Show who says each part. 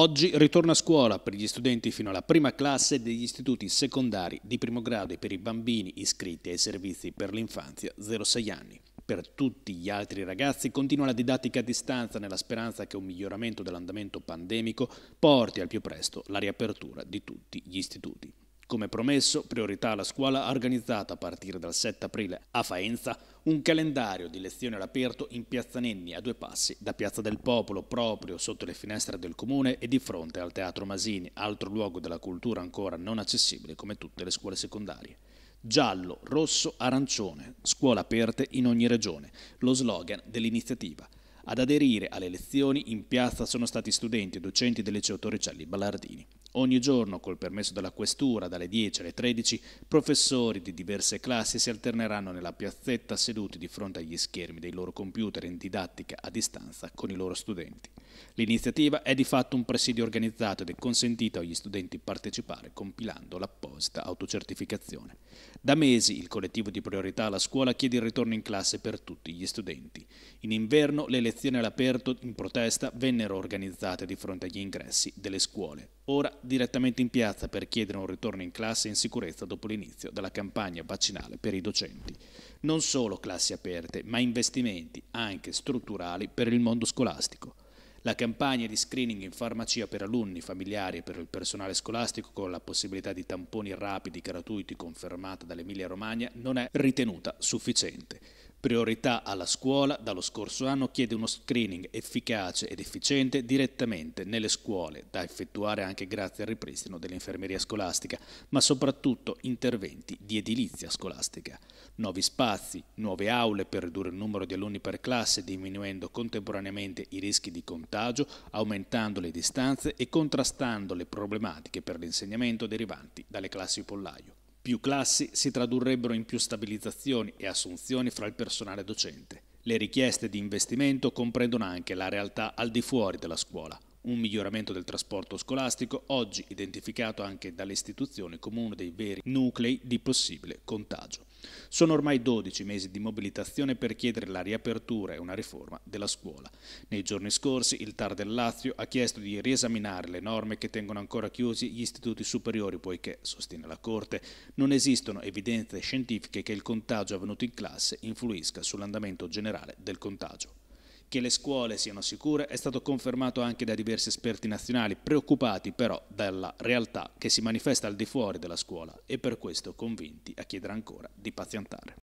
Speaker 1: Oggi ritorno a scuola per gli studenti fino alla prima classe degli istituti secondari di primo grado e per i bambini iscritti ai servizi per l'infanzia 0-6 anni. Per tutti gli altri ragazzi continua la didattica a distanza nella speranza che un miglioramento dell'andamento pandemico porti al più presto la riapertura di tutti gli istituti. Come promesso, priorità alla scuola ha organizzato a partire dal 7 aprile a Faenza un calendario di lezioni all'aperto in Piazza Nenni a due passi da Piazza del Popolo, proprio sotto le finestre del comune e di fronte al Teatro Masini, altro luogo della cultura ancora non accessibile come tutte le scuole secondarie. Giallo, rosso, arancione, scuole aperte in ogni regione, lo slogan dell'iniziativa. Ad aderire alle lezioni in piazza sono stati studenti e docenti del liceo Torricelli Ballardini. Ogni giorno, col permesso della questura, dalle 10 alle 13, professori di diverse classi si alterneranno nella piazzetta seduti di fronte agli schermi dei loro computer in didattica a distanza con i loro studenti. L'iniziativa è di fatto un presidio organizzato ed è consentito agli studenti partecipare compilando l'apposita autocertificazione. Da mesi il collettivo di priorità alla scuola chiede il ritorno in classe per tutti gli studenti. In inverno le lezioni all'aperto in protesta vennero organizzate di fronte agli ingressi delle scuole. Ora direttamente in piazza per chiedere un ritorno in classe in sicurezza dopo l'inizio della campagna vaccinale per i docenti. Non solo classi aperte, ma investimenti anche strutturali per il mondo scolastico. La campagna di screening in farmacia per alunni, familiari e per il personale scolastico con la possibilità di tamponi rapidi gratuiti confermata dall'Emilia Romagna non è ritenuta sufficiente. Priorità alla scuola dallo scorso anno chiede uno screening efficace ed efficiente direttamente nelle scuole, da effettuare anche grazie al ripristino dell'infermeria scolastica, ma soprattutto interventi di edilizia scolastica. Nuovi spazi, nuove aule per ridurre il numero di alunni per classe, diminuendo contemporaneamente i rischi di contagio, aumentando le distanze e contrastando le problematiche per l'insegnamento derivanti dalle classi pollaio. Più classi si tradurrebbero in più stabilizzazioni e assunzioni fra il personale docente. Le richieste di investimento comprendono anche la realtà al di fuori della scuola. Un miglioramento del trasporto scolastico, oggi identificato anche dalle istituzioni come uno dei veri nuclei di possibile contagio. Sono ormai 12 mesi di mobilitazione per chiedere la riapertura e una riforma della scuola. Nei giorni scorsi il TAR del Lazio ha chiesto di riesaminare le norme che tengono ancora chiusi gli istituti superiori poiché, sostiene la Corte, non esistono evidenze scientifiche che il contagio avvenuto in classe influisca sull'andamento generale del contagio. Che le scuole siano sicure è stato confermato anche da diversi esperti nazionali, preoccupati però dalla realtà che si manifesta al di fuori della scuola e per questo convinti a chiedere ancora di pazientare.